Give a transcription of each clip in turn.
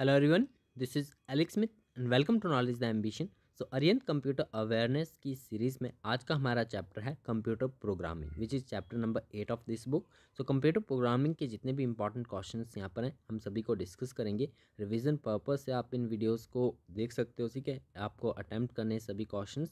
Hello everyone, this is Alex Smith and welcome to Knowledge the Ambition. So Arihant computer awareness की series में आज का हमारा chapter है computer programming which is chapter number eight of this book so computer programming के जितने भी important question यहाँ पर हैं हम सभी को डिस्कस करेंगे रिविजन पर्पज से आप इन वीडियोज़ को देख सकते हो ठीक है आपको अटैम्प्ट करने सभी क्वेश्चन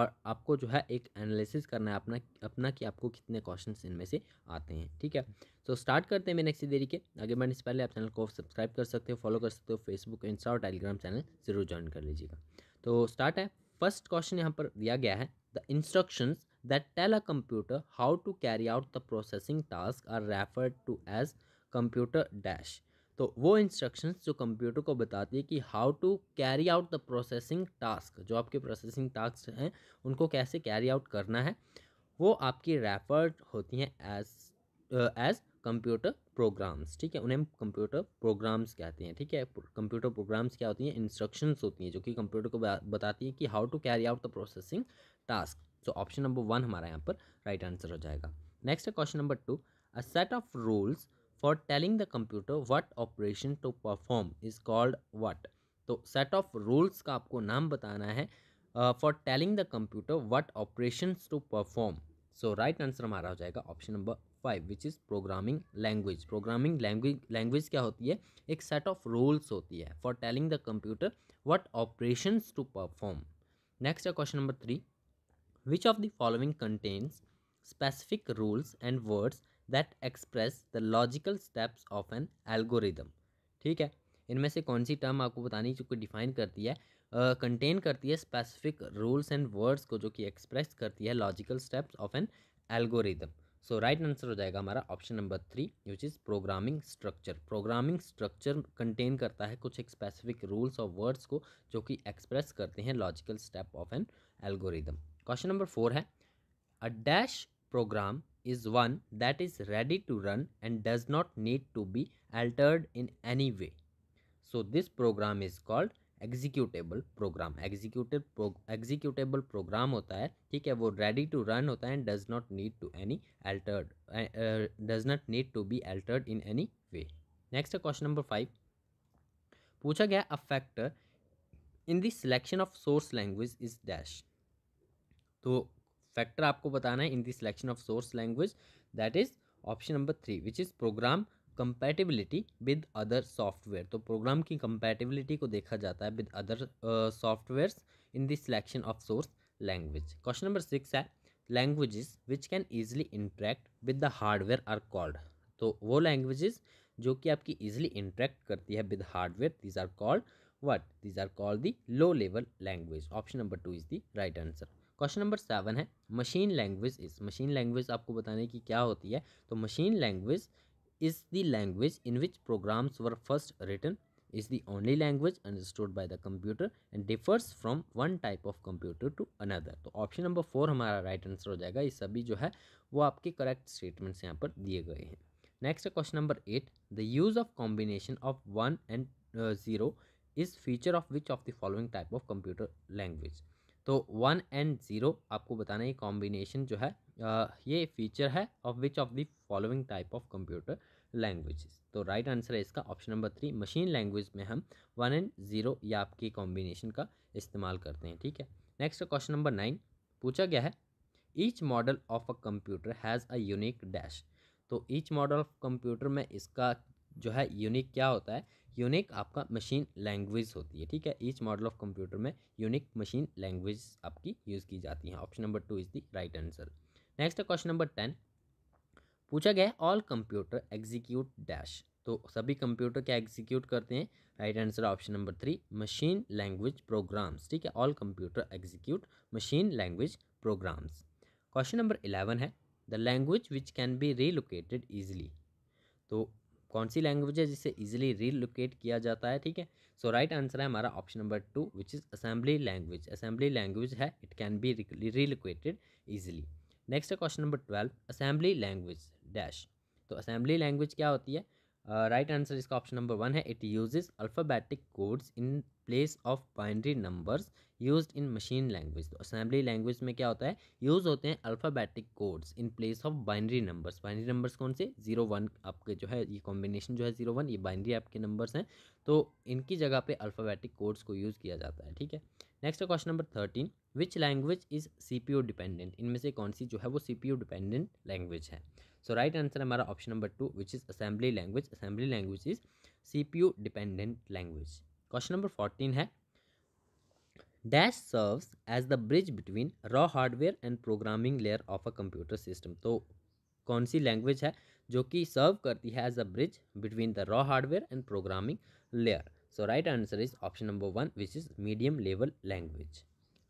और आपको जो है एक एनालिसिस करना है अपना अपना कि आपको कितने क्वेश्चन इनमें से आते हैं ठीक है सो so, स्टार्ट करते हैं मेरे नेक्स्ट देरी के आगे मैंने इस पहले आप चैनल को सब्सक्राइब कर सकते हो फॉलो कर सकते हो फेसबुक इंस्टा और टेलीग्राम चैनल जरूर ज्वाइन कर लीजिएगा तो स्टार्ट है फर्स्ट क्वेश्चन यहाँ पर दिया गया है the instructions that tell a computer how to carry out the processing task are referred to as computer dash तो वो इंस्ट्रक्शंस जो कंप्यूटर को बताती है कि how to carry out the processing task जो आपके प्रोसेसिंग टास्क हैं उनको कैसे कैरी आउट करना है वो आपकी रेफर्ड होती हैं एज एज कंप्यूटर प्रोग्राम्स ठीक है उन्हें कंप्यूटर प्रोग्राम्स कहते हैं ठीक है कंप्यूटर प्रोग्राम्स क्या होती हैं इंस्ट्रक्शंस होती हैं जो कि कंप्यूटर को बताती है कि how to carry out the processing task so option number one हमारा यहाँ पर राइट right आंसर हो जाएगा नेक्स्ट है question number two a set of rules for telling the computer what operation to perform is called what तो set of rules का आपको नाम बताना है for telling the computer what operation to perform so right answer हमारा हो जाएगा option number five which is programming language programming language language क्या होती है एक सेट ऑफ रूल्स होती है for telling the computer what operation to perform next है question number three which of the following contents specific rules and words that express the logical steps of an algorithm ठीक है इनमें से कौन सी term आपको बतानी जो डिफाइन करती है कंटेन uh, करती है स्पेसिफिक रूल्स एंड वर्ड्स को जो कि एक्सप्रेस करती है logical steps of an algorithm so right answer हो जाएगा हमारा option number three which is programming structure programming structure contain करता है कुछ एक स्पेसिफिक रूल्स और वर्ड्स को जो कि एक्सप्रेस करते हैं logical step of an algorithm question number four है a dash program is one that is ready to run and does not need to be altered in any way so this program is called executable program executive executable program होता है ठीक है वो ready to run होता है and does not need to any altered does not need to be altered in any way next है question number five पूछा गया a factor in the selection of source language is dash तो factor आपको बताना है in the selection of source language that is option number three which is program compatibility with other software तो program की compatibility को देखा जाता है with other softwares in the selection of source language question number six है languages which can easily interact with the hardware are called तो वो languages जो कि आपकी ईजिली इंट्रैक्ट करती है with hardware these are called what these are called the low level language option number two is the right answer question number seven है machine language इस machine language आपको बताने की क्या होती है तो machine language is the language in which programs were first written is the only language understood by the computer and differs from one type of computer to another तो option number four हमारा right right answer हो जाएगा ये सभी जो है वो आपके करेक्ट स्टेटमेंट्स यहाँ पर दिए गए हैं next question number eight the use of combination of one and zero is feature of which of the following type of computer language तो वन एंड ज़ीरो आपको बताना ये कॉम्बिनेशन जो है uh, ये फीचर है of which of the following type of computer languages तो right right answer है इसका option number three machine language में हम वन एंड ज़ीरो या आपके कॉम्बिनेशन का इस्तेमाल करते हैं ठीक है नेक्स्ट क्वेश्चन नंबर नाइन पूछा गया है each model of a computer has a unique dash तो ईच मॉडल ऑफ कंप्यूटर में इसका जो है यूनिक क्या होता है यूनिक आपका मशीन लैंग्वेज होती है ठीक है ईच मॉडल ऑफ कंप्यूटर में यूनिक मशीन लैंग्वेज आपकी यूज़ की जाती है option number two is the right answer next है क्वेश्चन नंबर टेन पूछा गया है ऑल कंप्यूटर एग्जीक्यूट डैश तो सभी कंप्यूटर क्या एग्जीक्यूट करते हैं right answer option number three machine language programs ठीक है all computer execute machine language programs question number eleven है the language which can be relocated easily तो कौन सी लैंग्वेज है जिसे ईजिली रीलोकेट किया जाता है ठीक है सो राइट आंसर है हमारा option number two which is assembly language assembly language है it can be relocated easily next है question number twelve assembly language dash तो असेंबली लैंग्वेज क्या होती है राइट आंसर इसका ऑप्शन नंबर वन है it uses alphabetic codes in place of binary numbers used in machine language तो assembly language में क्या होता है यूज़ होते हैं alphabetic codes in place of binary numbers binary numbers कौन से जीरो वन आपके जो है ये कॉम्बिनेशन जो है जीरो वन ये बाइनरी आपके नंबर्स हैं तो इनकी जगह पे अल्फ़ाबेटिक कोड्स को यूज़ किया जाता है ठीक है next question number thirteen which language is C P O dependent इनमें से कौन सी जो है वो C P O dependent language है सो राइट आंसर हमारा option number two which is assembly language assembly language is C P O dependent language question number fourteen है dash serves as the bridge between raw hardware and programming layer of a computer system तो कौन सी language है जो कि serve करती है as a bridge between the raw hardware and programming layer so right answer is option number one which is medium level language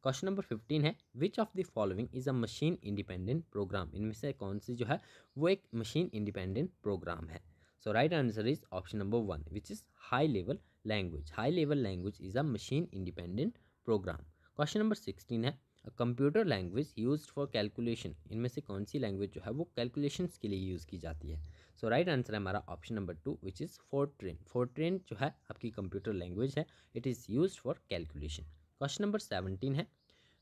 question number fifteen है which of the following is a machine independent program इनमें से कौन सी जो है वो एक machine independent program है so right answer is option number one which is high level language high level language is a machine independent program question number sixteen है computer language use for calculation इनमें से कौन सी language जो है वो calculation के लिए यूज़ की जाती है सो राइट आंसर है हमारा option number two which is ट्रेन फोर ट्रेन जो है आपकी कंप्यूटर लैंग्वेज है it is use for calculation question number seventeen है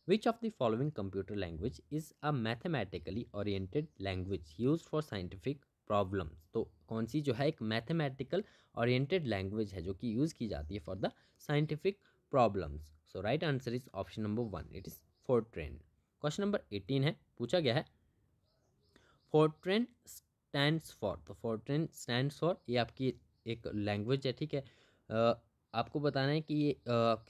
which of the following computer language is a mathematically oriented language use for scientific problem तो कौन सी जो है एक मैथमेटिकल ओरिएंटेड लैंग्वेज है जो कि यूज़ की जाती है for the scientific problems so right answer is option number one it is Fortran question number eighteen है पूछा गया है फोर्ट्रेन स्टैंड्स फॉर तो फोर्ट्रेन स्टैंड्स फॉर ये आपकी एक लैंग्वेज है ठीक है आपको बताना है कि ये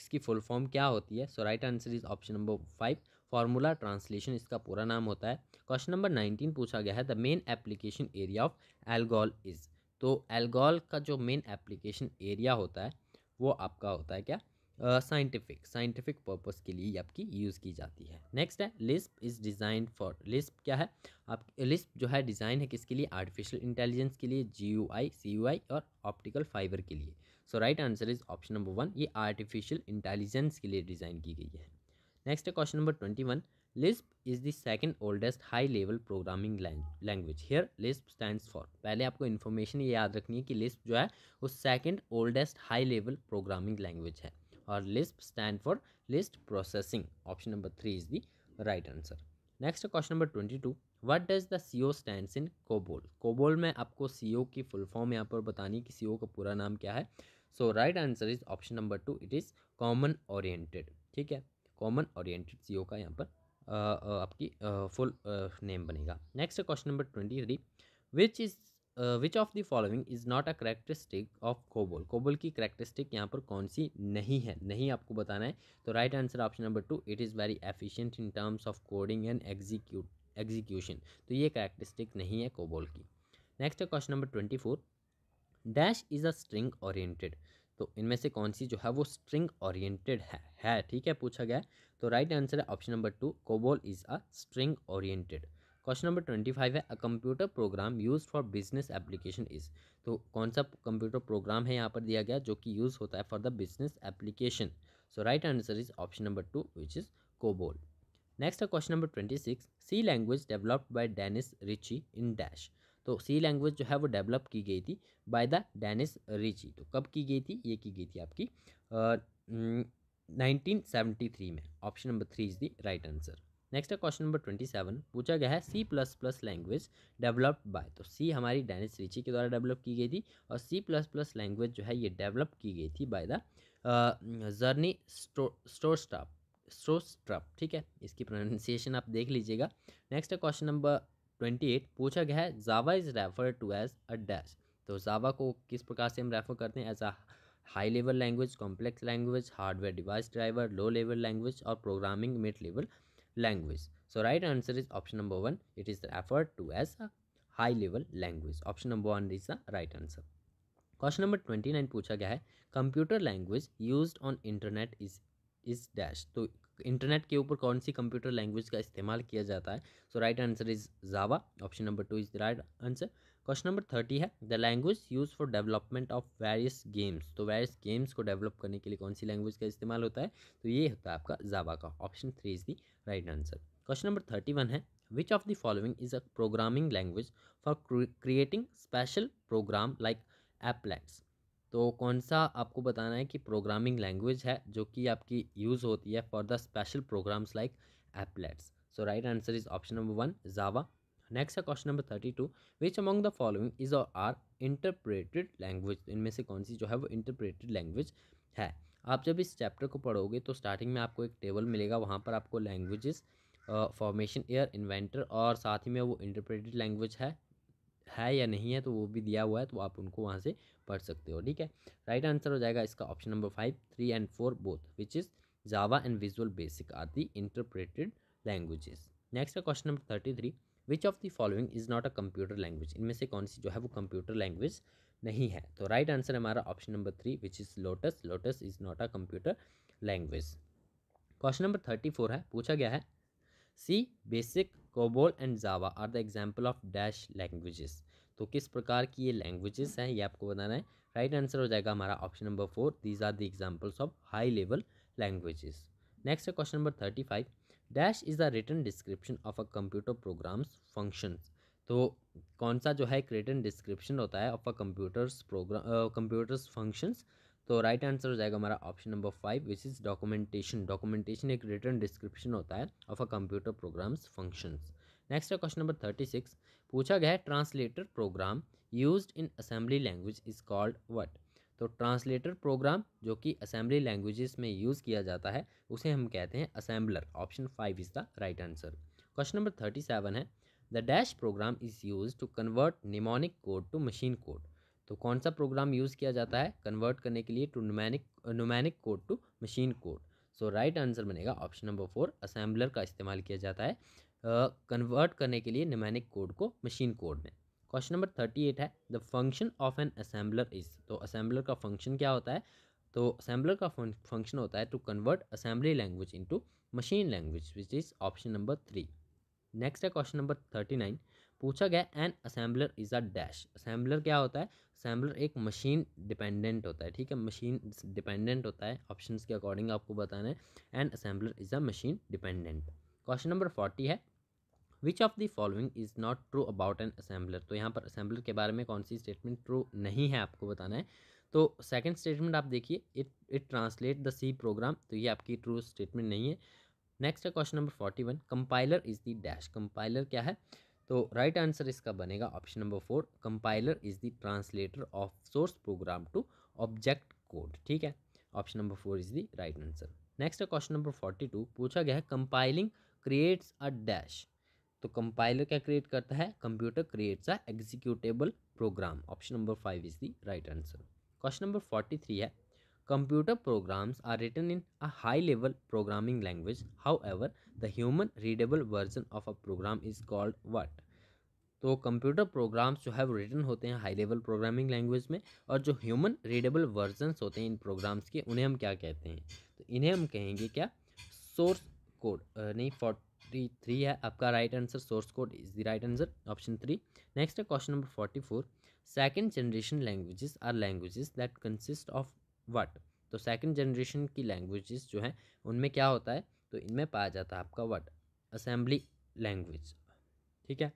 इसकी फुल फॉर्म क्या होती है so right answer is option number five formula translation इसका पूरा नाम होता है क्वेश्चन नंबर नाइनटीन पूछा गया है the main application area of ALGOL is तो एल्गोल का जो मेन एप्लीकेशन एरिया होता है वो आपका होता है क्या साइंटिफिक साइंटिफिक पर्पज़ के लिए आपकी यूज़ की जाती है नेक्स्ट है LISP is design for LISP क्या है आप लिस्प जो है डिज़ाइन है किसके लिए आर्टिफिशियल इंटेलिजेंस के लिए जी यू आई सी यू आई और ऑप्टिकल फाइबर के लिए so right answer is option number one ये आर्टिफिशियल इंटेलिजेंस के लिए डिज़ाइन की गई है नेक्स्ट है question number twenty one LISP is the second oldest high level programming language here LISP stand for पहले आपको इन्फॉर्मेशन ये याद रखनी है कि लिस्प जो है वो second oldest high level programming language है और LISP stand for list processing option number three is the right answer next question number twenty two what does the C O stand in COBOL COBOL में आपको C O e की full form यहाँ पर बतानी कि सी O e का पूरा नाम क्या है so right answer is option number two it is common oriented ठीक है कॉमन ओरिएंटेड सी ओ का यहाँ पर आपकी फुल नेम बनेगा next question number twenty three which is which of the following is not a characteristic of COBOL COBOL की characteristic यहाँ पर कौन सी नहीं है नहीं आपको बताना है तो right answer option number two it is very efficient in terms of coding and execute execution तो ये करेक्टरिस्टिक नहीं है कोबोल की नेक्स्ट है question number twenty four dash is a string oriented तो इनमें से कौन सी जो है वो स्ट्रिंग ओरिएंटेड है है ठीक है पूछा गया तो राइट आंसर है option number two COBOL is a string oriented question number twenty five है a computer program use for business application is तो कौन सा कंप्यूटर प्रोग्राम है यहाँ पर दिया गया जो कि यूज़ होता है for the business application so right answer is option number two which is COBOL next है question number twenty six C language developed by Dennis Ritchie in dash तो सी लैंग्वेज जो है वो डेवलप की गई थी बाय द डेनिस रिची तो कब की गई थी ये की गई थी आपकी नाइनटीन सेवेंटी थ्री में option number three is the right answer next है क्वेश्चन नंबर ट्वेंटी सेवन पूछा गया है C plus plus language developed by तो सी हमारी डेनिस रिची के द्वारा डेवलप की गई थी और सी प्लस प्लस लैंग्वेज जो है ये डेवलप की गई थी बाय द जर्नी स्टो स्टाफ स्ट्रोस्ट्रप ठीक है इसकी प्रोनाउंसिएशन आप देख लीजिएगा नेक्स्ट है क्वेश्चन नंबर ट्वेंटी एट पूछा गया है Java is refer to as a dash तो जावा को किस प्रकार से हम रेफर करते हैं as a high level language complex language hardware device driver low level language और programming mid level language so right answer is option number one it is referred to as a high level language option number one is the right answer Question number twenty nine पूछा गया है computer language use on internet is is dash तो internet के ऊपर कौन सी computer language का इस्तेमाल किया जाता है so right answer is Java option number two is the right answer question number thirty है the language use for development of various games तो वेरियस गेम्स को डेवलप करने के लिए कौन सी लैंग्वेज का इस्तेमाल होता है तो ये होता है आपका जावा का option three is the right answer question number thirty one है which of the following is a programming language for creating special program like applets तो कौन सा आपको बताना है कि प्रोग्रामिंग लैंग्वेज है जो कि आपकी यूज़ होती है for the special programs like applets so right answer is option number one Java next है question number thirty two which among the following is or are interpreted language इनमें से कौन सी जो है वो इंटरप्रेटेड लैंग्वेज है आप जब इस चैप्टर को पढ़ोगे तो स्टार्टिंग में आपको एक टेबल मिलेगा वहाँ पर आपको लैंग्वेजेस फॉर्मेशन एयर इन्वेंटर और साथ ही में वो इंटरप्रेटेड लैंग्वेज है है या नहीं है तो वो भी दिया हुआ है तो आप उनको वहाँ से पढ़ सकते हो ठीक है राइट आंसर हो जाएगा इसका option number five three and four both which is Java and Visual Basic are the interpreted languages next है question number thirty three which of the following is not a computer language इनमें से कौन सी जो है वो computer language नहीं है तो राइट आंसर हमारा option number three which is Lotus Lotus is not a computer language question number thirty four है पूछा गया है C BASIC COBOL and Java are the example of dash languages तो किस प्रकार की ये लैंग्वेजेस हैं ये आपको बताना है राइट right आंसर हो जाएगा हमारा option number four these are the examples of high level languages next है question number thirty five dash is the return description of a computer programs functions तो कौन सा जो है एक रिटर्न डिस्क्रिप्शन होता है of a computers program computers functions तो राइट right आंसर हो जाएगा हमारा option number five which is documentation documentation एक रिटर्न डिस्क्रिप्शन होता है of a computer programs functions next है क्वेश्चन नंबर थर्टी सिक्स पूछा गया है translator program use in assembly language is called what तो ट्रांसलेटर प्रोग्राम जो कि असेंबली लैंग्वेजेस में यूज़ किया जाता है उसे हम कहते हैं assembler option five is the right answer question number thirty seven है the dash program is use to convert mnemonic code to machine code तो कौन सा प्रोग्राम यूज़ किया जाता है कन्वर्ट करने के लिए to mnemonic mnemonic code to machine code so right answer बनेगा ऑप्शन नंबर फोर असेंबलर का इस्तेमाल किया जाता है कन्वर्ट uh, करने के लिए नुमैनिक कोड को मशीन कोड में क्वेश्चन नंबर थर्टी एट है the function of an assembler is तो असेंबलर का फंक्शन क्या होता है तो असेंबलर का फंक्शन होता है to convert assembly language into machine language which is option number three next है क्वेश्चन नंबर थर्टी नाइन पूछा गया an assembler is a dash assembler क्या होता है असेंबलर एक मशीन डिपेंडेंट होता है ठीक है मशीन डिपेंडेंट होता है ऑप्शन के अकॉर्डिंग आपको बताना है an assembler is a machine dependent question number forty है which of the following is not true about an assembler तो यहाँ पर असेंबलर के बारे में कौन सी स्टेटमेंट ट्रू नहीं है आपको बताना है तो सेकेंड स्टेटमेंट आप देखिए it it translate the C program तो ये आपकी ट्रू स्टेटमेंट नहीं है नेक्स्ट है question number forty one compiler is the dash compiler क्या है तो राइट right आंसर इसका बनेगा option number four compiler is the translator of source program to object code ठीक है option number four is the right answer next है question number forty two पूछा गया है कंपाइलिंग क्रिएट्स अ डैश तो compiler क्या क्रिएट करता है computer creates a executable program option number five is the right answer question number forty three है computer programs are written in a high level programming language however the human readable version of a program is called what तो computer programs जो है वो written होते हैं high level programming language में और जो ह्यूमन रीडेबल वर्जनस होते हैं इन प्रोग्राम्स के उन्हें हम क्या कहते हैं तो इन्हें हम कहेंगे क्या सोर्स कोड नहीं फॉर थ्री थ्री है आपका right answer source code is the right answer option three next है question number forty four second generation languages are languages that consist of what तो सेकेंड जनरेशन की languages जो हैं उनमें क्या होता है तो इनमें पाया जाता है आपका वट असेंबली लैंग्वेज ठीक है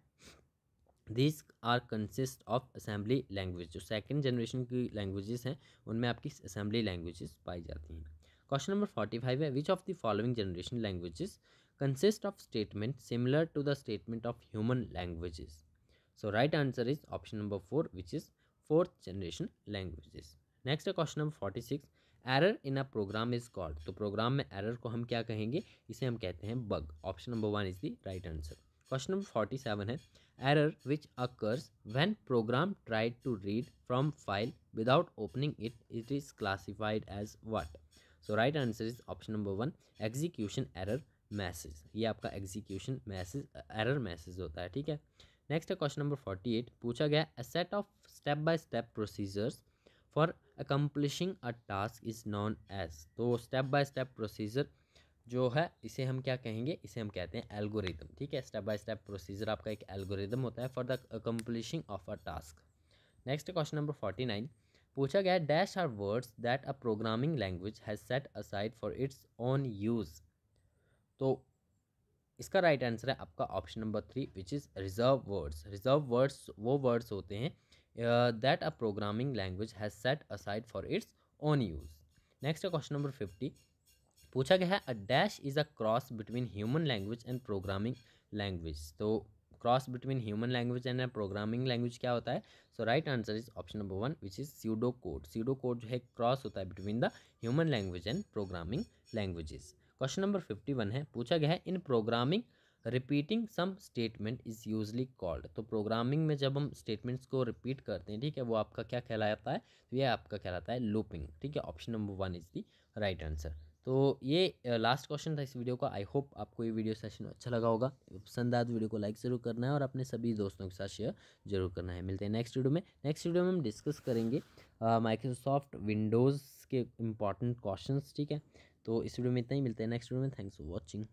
this are consist of assembly language जो सेकेंड जनरेशन की लैंग्वेजेस हैं उनमें आपकी असेंबली लैंग्वेजेस पाई जाती हैं क्वेश्चन नंबर फोर्टी फाइव है which of the following generation languages consist of statement similar to the statement of human languages. So right answer is option number four which is fourth generation languages next है question number forty six error in a program is called तो program में error को हम क्या कहेंगे इसे हम कहते हैं bug option number one is the right answer question number forty seven है error which occurs when program tried to read from file without opening it it is classified as what so right answer is option number one execution error message ये आपका execution message error message होता है ठीक है next है question number forty eight पूछा गया a set of step by step procedures for accomplishing a task is known as तो स्टेप बाय स्टेप प्रोसीजर जो है इसे हम क्या कहेंगे इसे हम कहते हैं एल्गोरिदम ठीक है स्टेप बाय स्टेप प्रोसीजर आपका एक एल्गोरिदम होता है for the accomplishing of a task next question number forty nine पूछा गया dash are words that a programming language has set aside for its own use तो इसका राइट आंसर है आपका option number three which is reserve words reserve words वो words होते हैं that a programming language has set aside for its own use next है question number fifty पूछा गया है a dash is a cross between human language and programming language तो cross between human language and programming language क्या होता है so right answer is option number one which is pseudo code pseudo code जो है cross होता है between the human language and programming languages question number fifty one है पूछा गया है in programming repeating some statement is usually called तो programming में जब हम स्टेटमेंट्स को रिपीट करते हैं ठीक है वो आपका क्या कहलाता है तो ये आपका कहलाता है लूपिंग ठीक है option number one is the right answer तो ये लास्ट क्वेश्चन था इस वीडियो का आई होप आपको ये वीडियो सेशन अच्छा लगा होगा पसंद आया तो वीडियो को लाइक ज़रूर करना है और अपने सभी दोस्तों के साथ शेयर जरूर करना है मिलते हैं नेक्स्ट वीडियो में नेक्स्ट वीडियो में हम डिस्कस करेंगे माइक्रोसॉफ्ट विंडोज़ के इंपॉर्टेंट क्वेश्चन ठीक है तो इस वीडियो में इतना ही मिलता है नेक्स्ट वीडियो में थैंक्स फॉर वॉचिंग